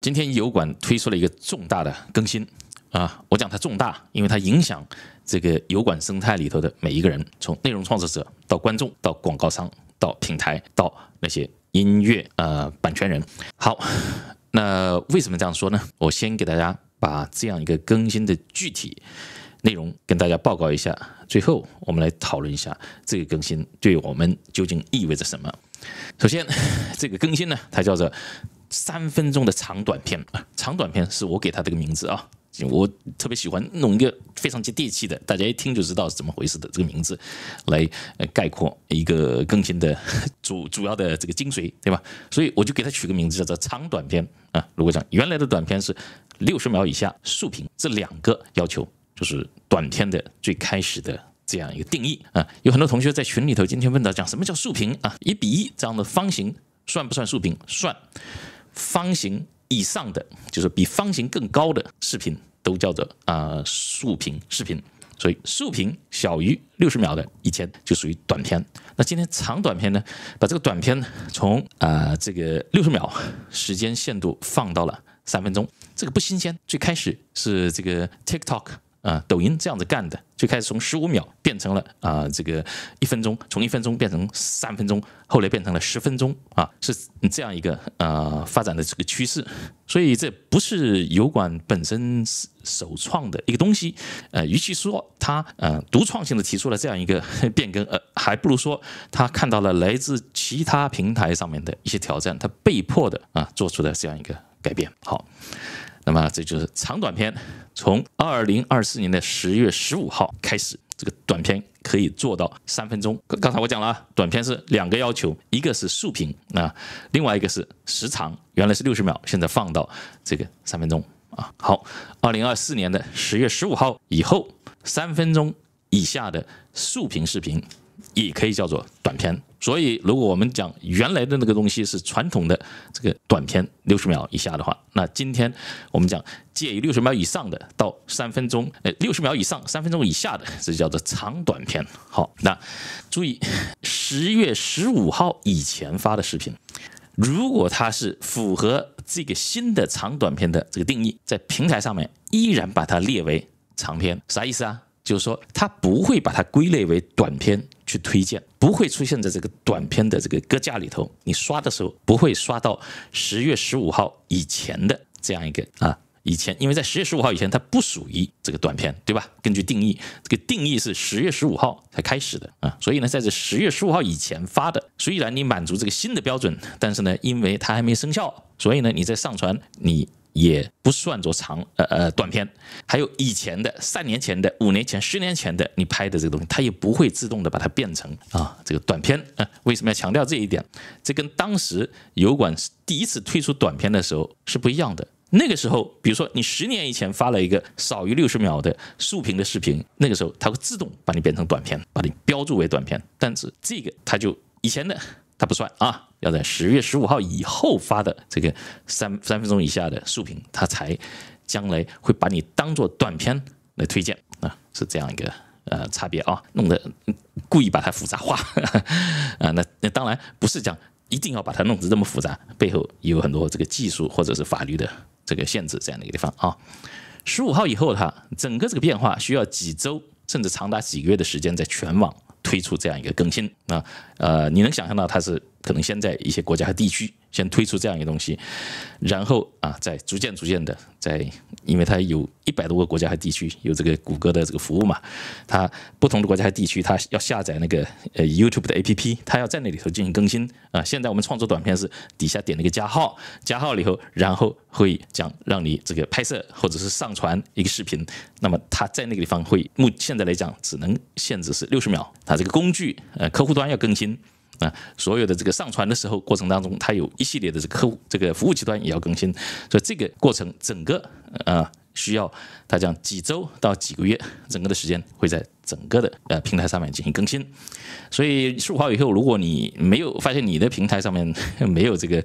今天油管推出了一个重大的更新啊！我讲它重大，因为它影响这个油管生态里头的每一个人，从内容创作者到观众，到广告商，到平台，到那些音乐呃版权人。好，那为什么这样说呢？我先给大家把这样一个更新的具体内容跟大家报告一下，最后我们来讨论一下这个更新对我们究竟意味着什么。首先，这个更新呢，它叫做。三分钟的长短片，长短片是我给它这个名字啊，我特别喜欢弄一个非常接地气的，大家一听就知道是怎么回事的这个名字，来概括一个更新的主主要的这个精髓，对吧？所以我就给它取个名字叫做长短片啊。如果讲原来的短片是六十秒以下，竖屏这两个要求就是短片的最开始的这样一个定义啊。有很多同学在群里头今天问到，讲什么叫竖屏啊？一比一这样的方形算不算竖屏？算。方形以上的，就是比方形更高的视频，都叫做啊竖屏视频。所以竖屏小于六十秒的以前就属于短片。那今天长短片呢？把这个短片从啊这个六十秒时间限度放到了三分钟，这个不新鲜。最开始是这个 TikTok。啊，抖音这样子干的，就开始从十五秒变成了啊，这个一分钟，从一分钟变成三分钟，后来变成了十分钟，啊，是这样一个啊发展的这个趋势。所以这不是油管本身首创的一个东西，呃，与其说他呃独创性的提出了这样一个 变更，呃，还不如说他看到了来自其他平台上面的一些挑战，他被迫的啊做出了这样一个改变。好。那么这就是长短片，从二零二四年的十月十五号开始，这个短片可以做到三分钟。刚才我讲了，短片是两个要求，一个是竖屏啊，另外一个是时长，原来是六十秒，现在放到这个三分钟啊。好，二零二四年的十月十五号以后，三分钟以下的竖屏视频也可以叫做短片。所以，如果我们讲原来的那个东西是传统的这个短片六十秒以下的话，那今天我们讲介于六十秒以上的到三分钟，呃，六十秒以上三分钟以下的，这叫做长短片。好，那注意，十月十五号以前发的视频，如果它是符合这个新的长短片的这个定义，在平台上面依然把它列为长片，啥意思啊？就是说，它不会把它归类为短片。去推荐不会出现在这个短片的这个歌架里头，你刷的时候不会刷到十月十五号以前的这样一个啊，以前因为在十月十五号以前它不属于这个短片，对吧？根据定义，这个定义是十月十五号才开始的啊，所以呢，在这十月十五号以前发的，虽然你满足这个新的标准，但是呢，因为它还没生效，所以呢，你在上传你。也不算作长，呃呃，短片。还有以前的，三年前的、五年前、十年前的，你拍的这个东西，它也不会自动的把它变成啊，这个短片。为什么要强调这一点？这跟当时油管第一次推出短片的时候是不一样的。那个时候，比如说你十年以前发了一个少于六十秒的竖屏的视频，那个时候它会自动把你变成短片，把你标注为短片。但是这个，它就以前的。它不算啊，要在十月十五号以后发的这个三三分钟以下的竖屏，它才将来会把你当做短片来推荐啊，是这样一个呃差别啊，弄得故意把它复杂化 啊，那那当然不是讲一定要把它弄成这么复杂，背后有很多这个技术或者是法律的这个限制这样的一个地方啊。十五号以后，哈，整个这个变化需要几周甚至长达几个月的时间在全网。推出这样一个更新那呃，你能想象到它是可能先在一些国家和地区。先推出这样一个东西，然后啊，再逐渐逐渐的，在因为它有一百多个国家和地区有这个谷歌的这个服务嘛，它不同的国家和地区，它要下载那个呃 YouTube 的 APP，它要在那里头进行更新啊。现在我们创作短片是底下点那个加号，加号了以后，然后会讲让你这个拍摄或者是上传一个视频，那么它在那个地方会目现在来讲只能限制是六十秒，它这个工具呃客户端要更新。啊，所有的这个上传的时候过程当中，它有一系列的这个客户这个服务器端也要更新，所以这个过程整个啊需要它讲几周到几个月，整个的时间会在。整个的呃平台上面进行更新，所以十五号以后，如果你没有发现你的平台上面 没有这个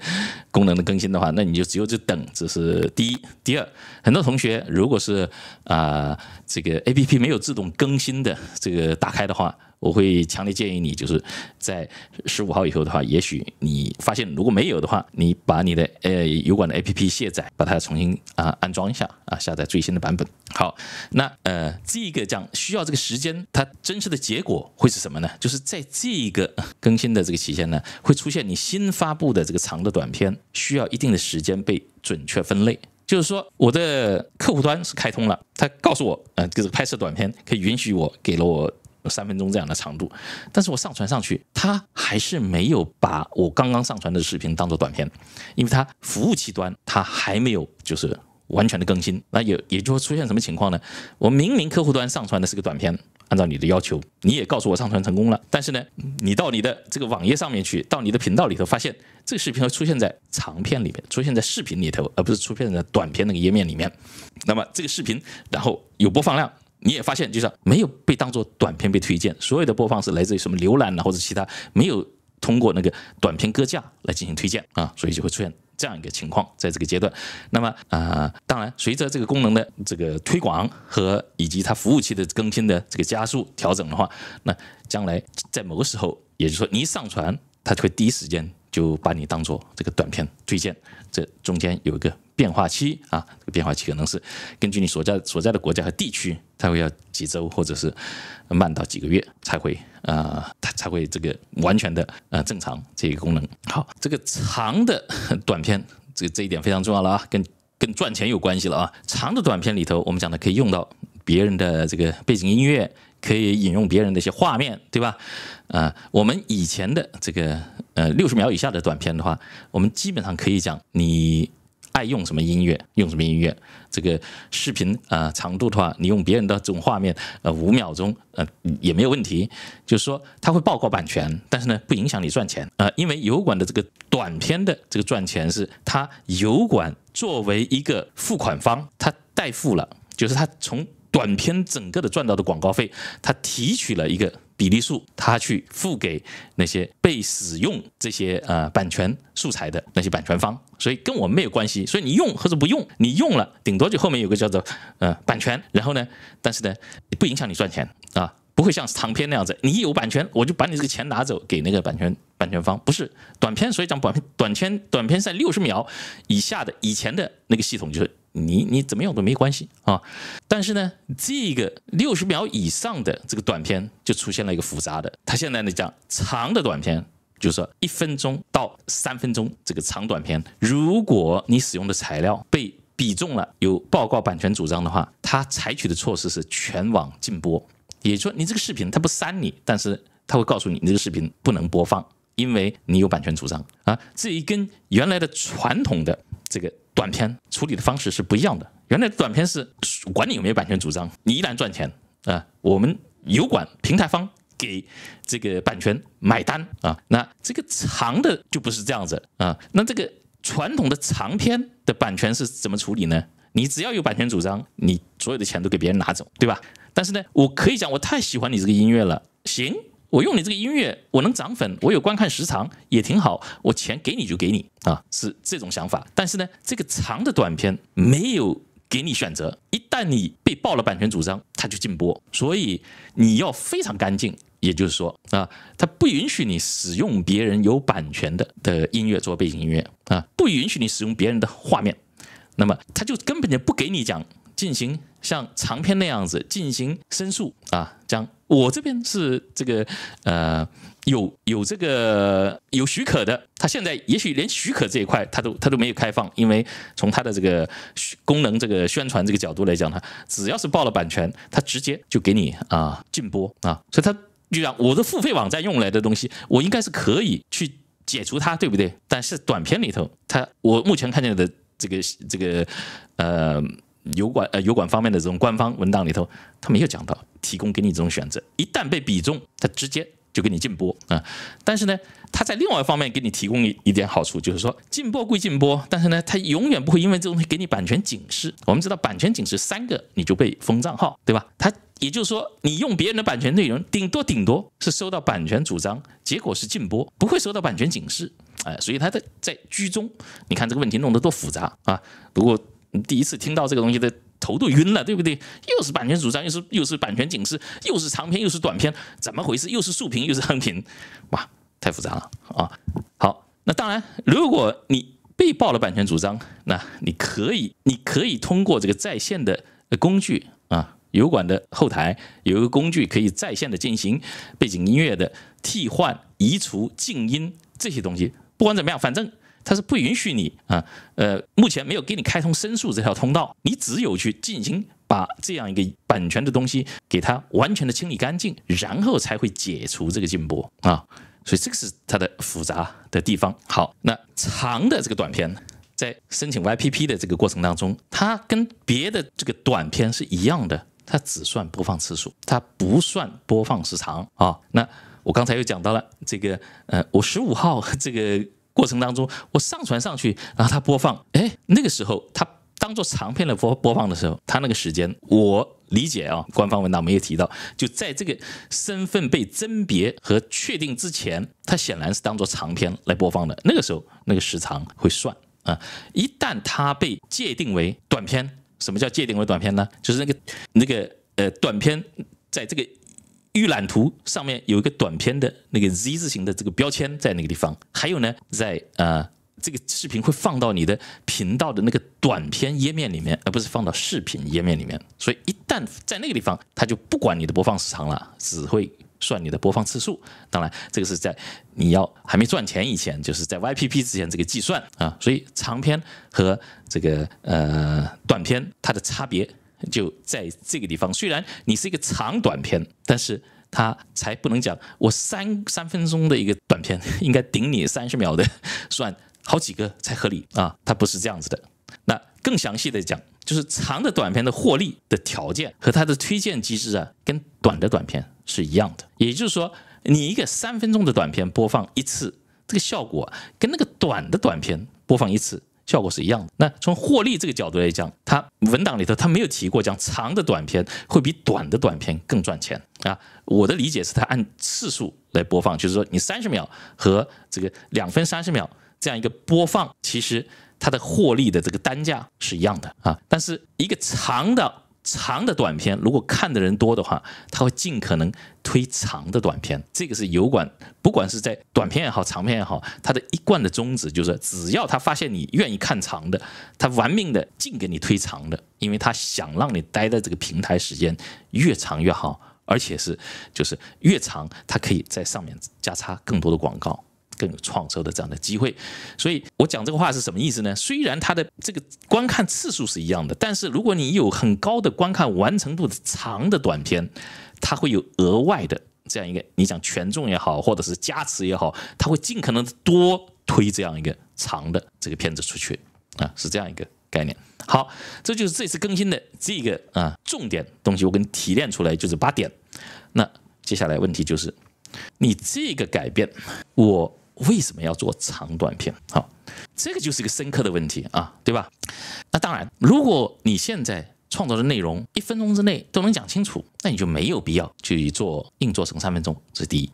功能的更新的话，那你就只有就等。这是第一，第二，很多同学如果是啊这个 A P P 没有自动更新的这个打开的话，我会强烈建议你，就是在十五号以后的话，也许你发现如果没有的话，你把你的呃油管的 A P P 卸载，把它重新啊安装一下啊下载最新的版本。好，那呃这个将需要这个时间。它真实的结果会是什么呢？就是在这个更新的这个期间呢，会出现你新发布的这个长的短片需要一定的时间被准确分类。就是说，我的客户端是开通了，他告诉我，呃，就是拍摄短片可以允许我，给了我三分钟这样的长度，但是我上传上去，它还是没有把我刚刚上传的视频当做短片，因为它服务器端它还没有就是。完全的更新，那也也就会出现什么情况呢？我明明客户端上传的是个短片，按照你的要求，你也告诉我上传成功了，但是呢，你到你的这个网页上面去，到你的频道里头，发现这个视频会出现在长片里面，出现在视频里头，而不是出现在短片那个页面里面。那么这个视频然后有播放量，你也发现就是没有被当做短片被推荐，所有的播放是来自于什么浏览啊或者其他，没有通过那个短片搁架来进行推荐啊，所以就会出现。这样一个情况，在这个阶段，那么啊，当然，随着这个功能的这个推广和以及它服务器的更新的这个加速调整的话，那将来在某个时候，也就是说，你一上传，它就会第一时间就把你当做这个短片推荐，这中间有一个。变化期啊，这个变化期可能是根据你所在所在的国家和地区，它会要几周，或者是慢到几个月才会啊，它才会这个完全的呃正常这个功能。好，这个长的短片，这这一点非常重要了啊，跟跟赚钱有关系了啊。长的短片里头，我们讲的可以用到别人的这个背景音乐，可以引用别人的一些画面，对吧？啊，我们以前的这个呃六十秒以下的短片的话，我们基本上可以讲你。爱用什么音乐用什么音乐，这个视频啊长度的话，你用别人的这种画面，呃五秒钟呃也没有问题，就是说他会报告版权，但是呢不影响你赚钱，呃因为油管的这个短片的这个赚钱是它油管作为一个付款方，它代付了，就是它从短片整个的赚到的广告费，它提取了一个。比例数，他去付给那些被使用这些呃版权素材的那些版权方，所以跟我们没有关系。所以你用或者不用，你用了顶多就后面有个叫做呃版权，然后呢，但是呢，不影响你赚钱啊，不会像长篇那样子，你有版权我就把你这个钱拿走给那个版权版权方，不是短片，所以讲短短片短片在六十秒以下的以前的那个系统就是。你你怎么样都没关系啊，但是呢，这个六十秒以上的这个短片就出现了一个复杂的，它现在呢讲长的短片，就是说一分钟到三分钟这个长短片，如果你使用的材料被比中了有报告版权主张的话，它采取的措施是全网禁播，也就是说你这个视频它不删你，但是它会告诉你你这个视频不能播放，因为你有版权主张啊，这一跟原来的传统的。这个短片处理的方式是不一样的。原来短片是管你有没有版权主张，你依然赚钱啊。我们有管平台方给这个版权买单啊。那这个长的就不是这样子啊。那这个传统的长片的版权是怎么处理呢？你只要有版权主张，你所有的钱都给别人拿走，对吧？但是呢，我可以讲，我太喜欢你这个音乐了，行。我用你这个音乐，我能涨粉，我有观看时长也挺好，我钱给你就给你啊，是这种想法。但是呢，这个长的短片没有给你选择，一旦你被爆了版权主张，它就禁播，所以你要非常干净，也就是说啊，它不允许你使用别人有版权的的音乐做背景音乐啊，不允许你使用别人的画面，那么它就根本就不给你讲进行像长篇那样子进行申诉啊，讲。我这边是这个，呃，有有这个有许可的，他现在也许连许可这一块他都他都没有开放，因为从他的这个功能、这个宣传这个角度来讲，他只要是报了版权，他直接就给你啊禁播啊，所以他让我的付费网站用来的东西，我应该是可以去解除它，对不对？但是短片里头，他我目前看见的这个这个呃。油管呃，油管方面的这种官方文档里头，他没有讲到提供给你这种选择。一旦被比中，他直接就给你禁播啊。但是呢，他在另外一方面给你提供一一点好处，就是说禁播归禁播，但是呢，他永远不会因为这东西给你版权警示。我们知道，版权警示三个你就被封账号，对吧？他也就是说，你用别人的版权内容，顶多顶多是收到版权主张，结果是禁播，不会收到版权警示。哎，所以他在在居中，你看这个问题弄得多复杂啊！不过。你第一次听到这个东西的头都晕了，对不对？又是版权主张，又是又是版权警示，又是长篇，又是短篇，怎么回事？又是竖屏，又是横屏，哇，太复杂了啊！好，那当然，如果你被曝了版权主张，那你可以，你可以通过这个在线的工具啊，油管的后台有一个工具，可以在线的进行背景音乐的替换、移除、静音这些东西。不管怎么样，反正。它是不允许你啊，呃，目前没有给你开通申诉这条通道，你只有去进行把这样一个版权的东西给它完全的清理干净，然后才会解除这个禁播啊。所以这个是它的复杂的地方。好，那长的这个短片在申请 YPP 的这个过程当中，它跟别的这个短片是一样的，它只算播放次数，它不算播放时长啊。那我刚才又讲到了这个，呃，我十五号这个。过程当中，我上传上去，然后它播放，哎，那个时候它当做长片的播播放的时候，它那个时间，我理解啊，官方文档没有提到，就在这个身份被甄别和确定之前，它显然是当做长片来播放的，那个时候那个时长会算啊，一旦它被界定为短片，什么叫界定为短片呢？就是那个那个呃短片在这个。预览图上面有一个短片的那个 Z 字形的这个标签在那个地方，还有呢，在呃这个视频会放到你的频道的那个短片页面里面，而不是放到视频页面里面。所以一旦在那个地方，它就不管你的播放时长了，只会算你的播放次数。当然，这个是在你要还没赚钱以前，就是在 YPP 之前这个计算啊。所以长片和这个呃短片它的差别。就在这个地方，虽然你是一个长短片，但是它才不能讲我三三分钟的一个短片 应该顶你三十秒的，算好几个才合理啊，它不是这样子的。那更详细的讲，就是长的短片的获利的条件和它的推荐机制啊，跟短的短片是一样的。也就是说，你一个三分钟的短片播放一次，这个效果跟那个短的短片播放一次。效果是一样的。那从获利这个角度来讲，它文档里头它没有提过，讲长的短片会比短的短片更赚钱啊。我的理解是，它按次数来播放，就是说你三十秒和这个两分三十秒这样一个播放，其实它的获利的这个单价是一样的啊。但是一个长的。长的短片，如果看的人多的话，他会尽可能推长的短片。这个是油管，不管是在短片也好，长片也好，它的一贯的宗旨就是，只要他发现你愿意看长的，他玩命的尽给你推长的，因为他想让你待在这个平台时间越长越好，而且是就是越长，他可以在上面加插更多的广告。更有创收的这样的机会，所以我讲这个话是什么意思呢？虽然它的这个观看次数是一样的，但是如果你有很高的观看完成度的长的短片，它会有额外的这样一个你讲权重也好，或者是加持也好，它会尽可能多推这样一个长的这个片子出去啊，是这样一个概念。好，这就是这次更新的这个啊重点东西，我给你提炼出来就是八点。那接下来问题就是，你这个改变我。为什么要做长短片？好，这个就是一个深刻的问题啊，对吧？那当然，如果你现在创造的内容一分钟之内都能讲清楚，那你就没有必要去做硬做成三分钟。这是第一。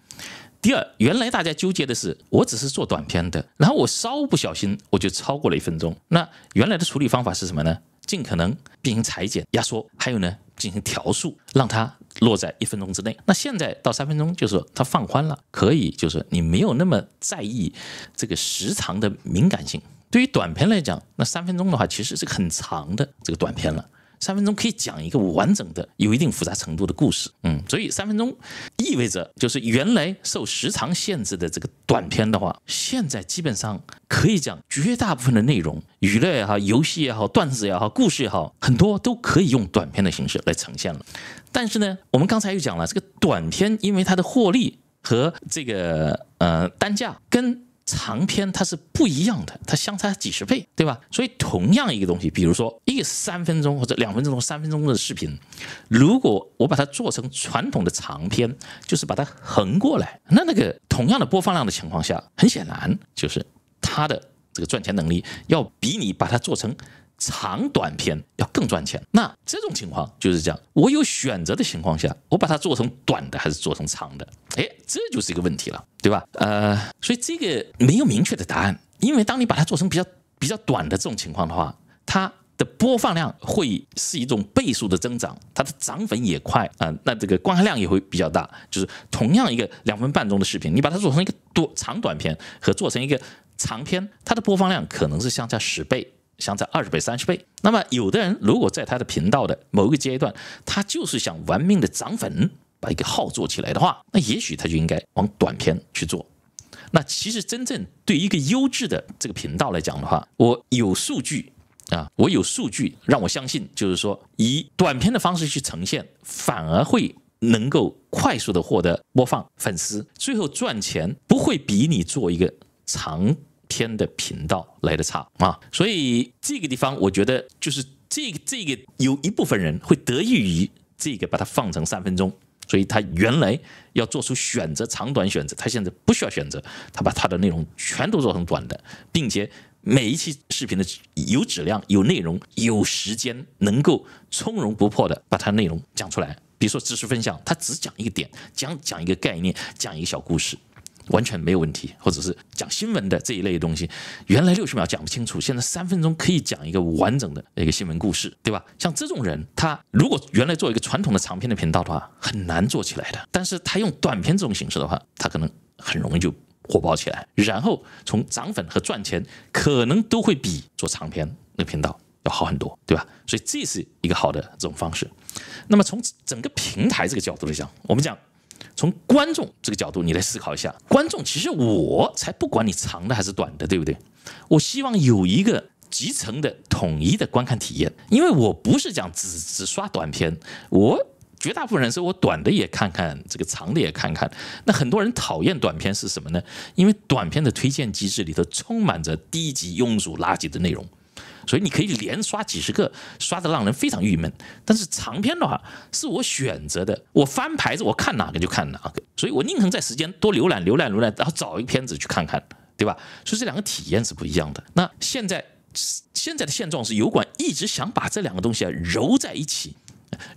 第二，原来大家纠结的是，我只是做短片的，然后我稍不小心我就超过了一分钟。那原来的处理方法是什么呢？尽可能进行裁剪、压缩，还有呢，进行调速，让它落在一分钟之内。那现在到三分钟，就是它放宽了，可以就是你没有那么在意这个时长的敏感性。对于短片来讲，那三分钟的话，其实是很长的这个短片了。三分钟可以讲一个完整的、有一定复杂程度的故事，嗯，所以三分钟意味着就是原来受时长限制的这个短片的话，现在基本上可以讲绝大部分的内容，娱乐也好，游戏也好，段子也好，故事也好，很多都可以用短片的形式来呈现了。但是呢，我们刚才又讲了这个短片，因为它的获利和这个呃单价跟。长篇它是不一样的，它相差几十倍，对吧？所以同样一个东西，比如说一个三分钟或者两分钟、三分钟的视频，如果我把它做成传统的长篇，就是把它横过来，那那个同样的播放量的情况下，很显然就是它的这个赚钱能力要比你把它做成。长短片要更赚钱，那这种情况就是这样，我有选择的情况下，我把它做成短的还是做成长的？哎，这就是一个问题了，对吧？呃，所以这个没有明确的答案，因为当你把它做成比较比较短的这种情况的话，它的播放量会是一种倍数的增长，它的涨粉也快啊，那这个观看量也会比较大。就是同样一个两分半钟的视频，你把它做成一个短长短片和做成一个长片，它的播放量可能是相差十倍。相差二十倍、三十倍。那么，有的人如果在他的频道的某一个阶段，他就是想玩命的涨粉，把一个号做起来的话，那也许他就应该往短片去做。那其实，真正对一个优质的这个频道来讲的话，我有数据啊，我有数据，让我相信，就是说以短片的方式去呈现，反而会能够快速的获得播放、粉丝，最后赚钱不会比你做一个长。片的频道来的差啊，所以这个地方我觉得就是这个这个有一部分人会得益于这个把它放成三分钟，所以他原来要做出选择长短选择，他现在不需要选择，他把他的内容全都做成短的，并且每一期视频的有质量、有内容、有时间，能够从容不迫的把它内容讲出来。比如说知识分享，他只讲一个点，讲讲一个概念，讲一个小故事。完全没有问题，或者是讲新闻的这一类东西，原来六十秒讲不清楚，现在三分钟可以讲一个完整的那个新闻故事，对吧？像这种人，他如果原来做一个传统的长篇的频道的话，很难做起来的。但是他用短片这种形式的话，他可能很容易就火爆起来，然后从涨粉和赚钱，可能都会比做长篇那频道要好很多，对吧？所以这是一个好的这种方式。那么从整个平台这个角度来讲，我们讲。从观众这个角度，你来思考一下，观众其实我才不管你长的还是短的，对不对？我希望有一个集成的、统一的观看体验，因为我不是讲只只刷短片，我绝大部分人是我短的也看看，这个长的也看看。那很多人讨厌短片是什么呢？因为短片的推荐机制里头充满着低级、庸俗、垃圾的内容。所以你可以连刷几十个，刷的让人非常郁闷。但是长篇的话是我选择的，我翻牌子，我看哪个就看哪个。所以我宁肯在时间多浏览、浏览、浏览，然后找一个片子去看看，对吧？所以这两个体验是不一样的。那现在现在的现状是，油管一直想把这两个东西啊揉在一起，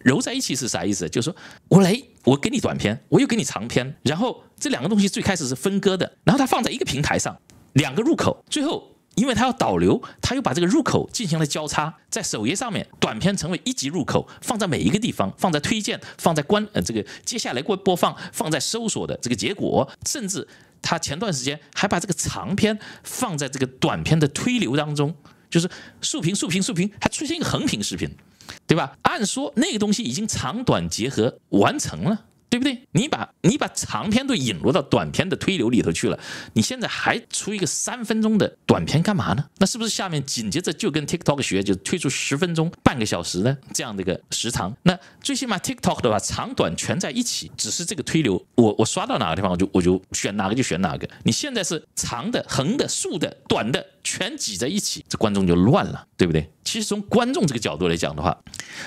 揉在一起是啥意思？就是说我来，我给你短片，我又给你长片，然后这两个东西最开始是分割的，然后它放在一个平台上，两个入口，最后。因为它要导流，它又把这个入口进行了交叉，在首页上面短片成为一级入口，放在每一个地方，放在推荐，放在关呃这个接下来过播放，放在搜索的这个结果，甚至它前段时间还把这个长片放在这个短片的推流当中，就是竖屏竖屏竖屏，还出现一个横屏视频，对吧？按说那个东西已经长短结合完成了。对不对？你把你把长篇都引入到短篇的推流里头去了，你现在还出一个三分钟的短片干嘛呢？那是不是下面紧接着就跟 TikTok 学，就推出十分钟、半个小时的这样的一个时长？那最起码 TikTok 的话，长短全在一起。只是这个推流，我我刷到哪个地方，我就我就选哪个就选哪个。你现在是长的、横的、竖的、短的全挤在一起，这观众就乱了，对不对？其实从观众这个角度来讲的话，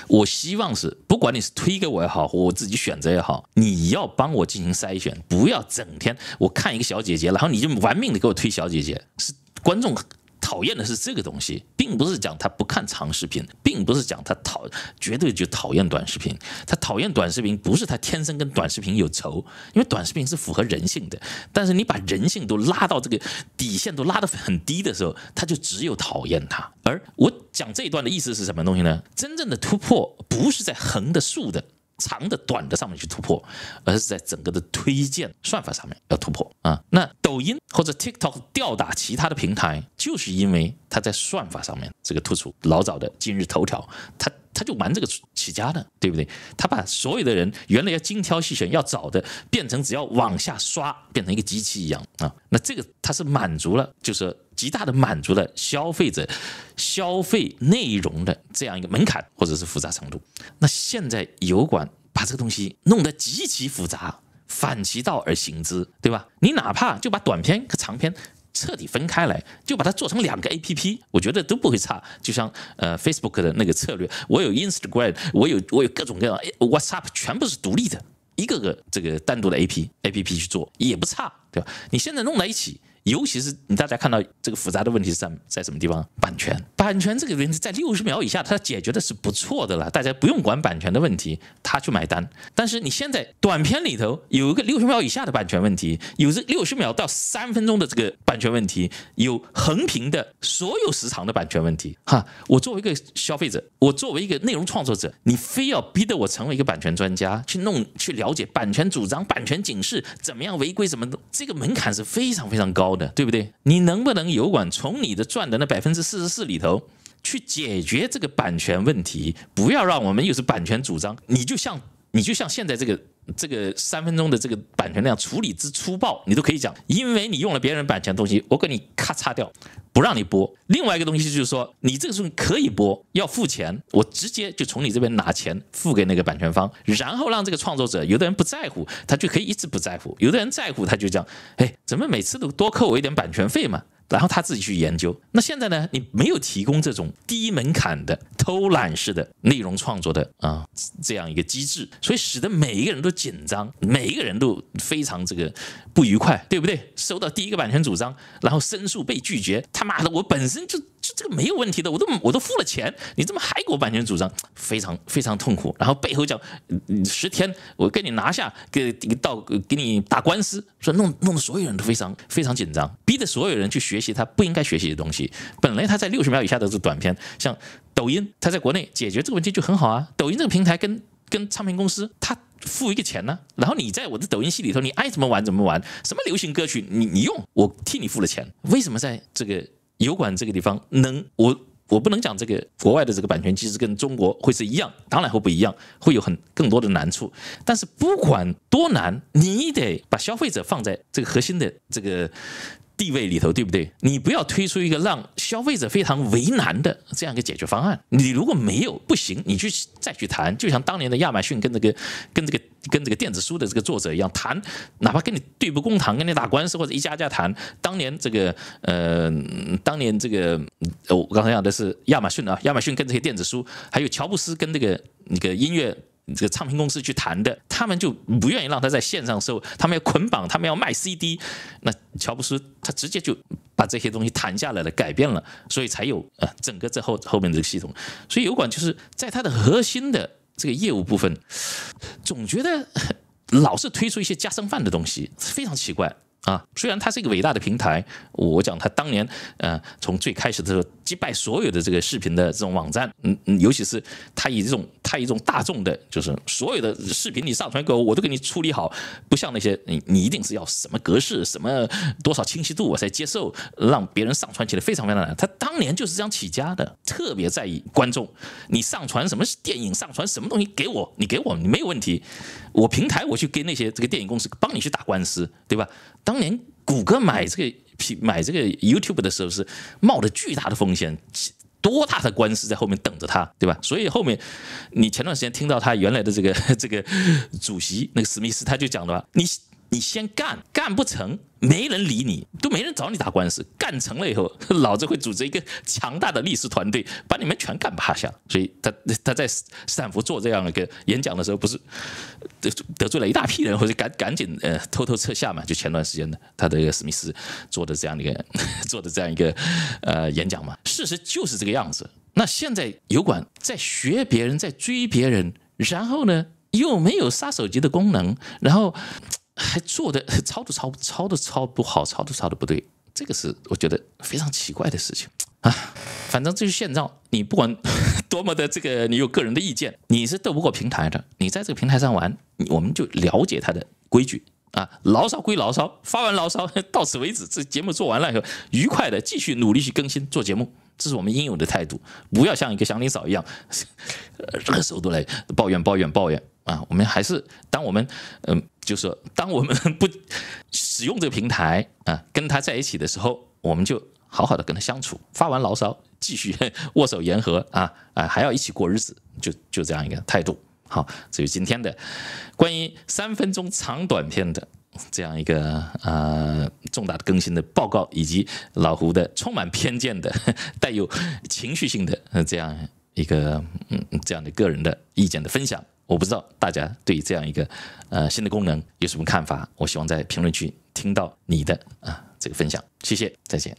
我希望是不管你是推给我也好，或我自己选择也好。你要帮我进行筛选，不要整天我看一个小姐姐然后你就玩命的给我推小姐姐。是观众讨厌的是这个东西，并不是讲他不看长视频，并不是讲他讨，绝对就讨厌短视频。他讨厌短视频，不是他天生跟短视频有仇，因为短视频是符合人性的。但是你把人性都拉到这个底线都拉得很低的时候，他就只有讨厌它。而我讲这一段的意思是什么东西呢？真正的突破不是在横的，竖的。长的、短的上面去突破，而是在整个的推荐算法上面要突破啊。那抖音或者 TikTok 吊打其他的平台，就是因为它在算法上面这个突出。老早的今日头条，它。他就玩这个起家的，对不对？他把所有的人原来要精挑细选要找的，变成只要往下刷，变成一个机器一样啊！那这个它是满足了，就是极大的满足了消费者消费内容的这样一个门槛或者是复杂程度。那现在油管把这个东西弄得极其复杂，反其道而行之，对吧？你哪怕就把短片和长片。彻底分开来，就把它做成两个 A P P，我觉得都不会差。就像呃 Facebook 的那个策略，我有 Instagram，我有我有各种各样 What's a p 全部是独立的，一个个这个单独的 A P A P P 去做也不差，对吧？你现在弄在一起。尤其是你，大家看到这个复杂的问题是在在什么地方？版权，版权这个问题在六十秒以下，它解决的是不错的了。大家不用管版权的问题，他去买单。但是你现在短片里头有一个六十秒以下的版权问题，有这六十秒到三分钟的这个版权问题，有横屏的所有时长的版权问题。哈，我作为一个消费者，我作为一个内容创作者，你非要逼得我成为一个版权专家去弄去了解版权主张、版权警示、怎么样违规什么的，这个门槛是非常非常高。对不对？你能不能有管从你的赚的那百分之四十四里头去解决这个版权问题？不要让我们又是版权主张，你就像。你就像现在这个这个三分钟的这个版权那样处理之粗暴，你都可以讲，因为你用了别人版权东西，我给你咔嚓掉，不让你播。另外一个东西就是说，你这个时候可以播，要付钱，我直接就从你这边拿钱付给那个版权方，然后让这个创作者，有的人不在乎，他就可以一直不在乎；有的人在乎，他就讲，哎，怎么每次都多扣我一点版权费嘛？然后他自己去研究。那现在呢？你没有提供这种低门槛的偷懒式的内容创作的啊这样一个机制，所以使得每一个人都紧张，每一个人都非常这个不愉快，对不对？收到第一个版权主张，然后申诉被拒绝，他妈的，我本身就。这个没有问题的，我都我都付了钱，你怎么还给我版权主张，非常非常痛苦。然后背后讲，十天我跟你拿下，给到给你打官司，说弄弄得所有人都非常非常紧张，逼得所有人去学习他不应该学习的东西。本来他在六十秒以下的是短片，像抖音，他在国内解决这个问题就很好啊。抖音这个平台跟跟唱片公司，他付一个钱呢，然后你在我的抖音系里头，你爱怎么玩怎么玩，什么流行歌曲你你用，我替你付了钱，为什么在这个？油管这个地方能，我我不能讲这个国外的这个版权，机制跟中国会是一样，当然会不一样，会有很更多的难处。但是不管多难，你得把消费者放在这个核心的这个。地位里头对不对？你不要推出一个让消费者非常为难的这样一个解决方案。你如果没有不行，你去再去谈，就像当年的亚马逊跟这个、跟这个、跟这个电子书的这个作者一样谈，哪怕跟你对簿公堂、跟你打官司或者一家家谈。当年这个呃，当年这个我刚才讲的是亚马逊啊，亚马逊跟这些电子书，还有乔布斯跟这个那个音乐这个唱片公司去谈的，他们就不愿意让他在线上售，他们要捆绑，他们要卖 CD，那。乔布斯他直接就把这些东西谈下来了，改变了，所以才有呃整个这后后面这个系统。所以油管就是在它的核心的这个业务部分，总觉得老是推出一些加生饭的东西，非常奇怪。啊，虽然它是一个伟大的平台，我讲它当年，呃，从最开始的时候击败所有的这个视频的这种网站，嗯，嗯，尤其是它以这种它以一种大众的，就是所有的视频你上传给我，我都给你处理好，不像那些你你一定是要什么格式，什么多少清晰度我才接受，让别人上传起来非常非常难。它当年就是这样起家的，特别在意观众，你上传什么电影，上传什么东西给我，你给我你没有问题，我平台我去跟那些这个电影公司帮你去打官司，对吧？当当年谷歌买这个、买这个 YouTube 的时候，是冒着巨大的风险，多大的官司在后面等着他，对吧？所以后面，你前段时间听到他原来的这个、这个主席那个史密斯，他就讲了，你。你先干，干不成没人理你，都没人找你打官司。干成了以后，老子会组织一个强大的律师团队，把你们全干趴下。所以，他他在斯坦福做这样一个演讲的时候，不是得得罪了一大批人，或者赶赶紧呃偷偷撤下嘛？就前段时间的他的史密斯做的这样一个 做的这样一个呃演讲嘛。事实就是这个样子。那现在油管在学别人，在追别人，然后呢，又没有杀手级的功能，然后。还做的抄都抄抄都抄不好，抄都抄的不对，这个是我觉得非常奇怪的事情啊。反正这是现状，你不管 多么的这个，你有个人的意见，你是斗不过平台的。你在这个平台上玩，我们就了解他的规矩啊。牢骚归牢骚，发完牢骚 到此为止，这节目做完了以后，愉快的继续努力去更新做节目，这是我们应有的态度。不要像一个祥林嫂一样，何时候都来抱怨抱怨抱怨啊。我们还是当我们嗯。就说，当我们不使用这个平台啊，跟他在一起的时候，我们就好好的跟他相处，发完牢骚，继续握手言和啊啊，还要一起过日子，就就这样一个态度。好，这于今天的关于三分钟长短片的这样一个呃重大的更新的报告，以及老胡的充满偏见的 带有情绪性的这样一个嗯这样的个人的意见的分享。我不知道大家对这样一个呃新的功能有什么看法？我希望在评论区听到你的啊这个分享。谢谢，再见。